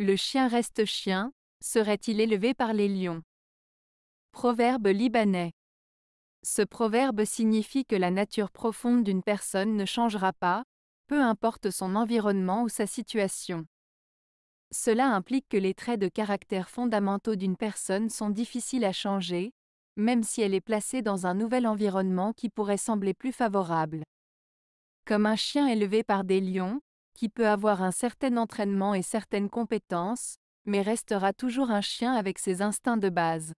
Le chien reste chien, serait-il élevé par les lions Proverbe libanais. Ce proverbe signifie que la nature profonde d'une personne ne changera pas, peu importe son environnement ou sa situation. Cela implique que les traits de caractère fondamentaux d'une personne sont difficiles à changer, même si elle est placée dans un nouvel environnement qui pourrait sembler plus favorable. Comme un chien élevé par des lions, qui peut avoir un certain entraînement et certaines compétences, mais restera toujours un chien avec ses instincts de base.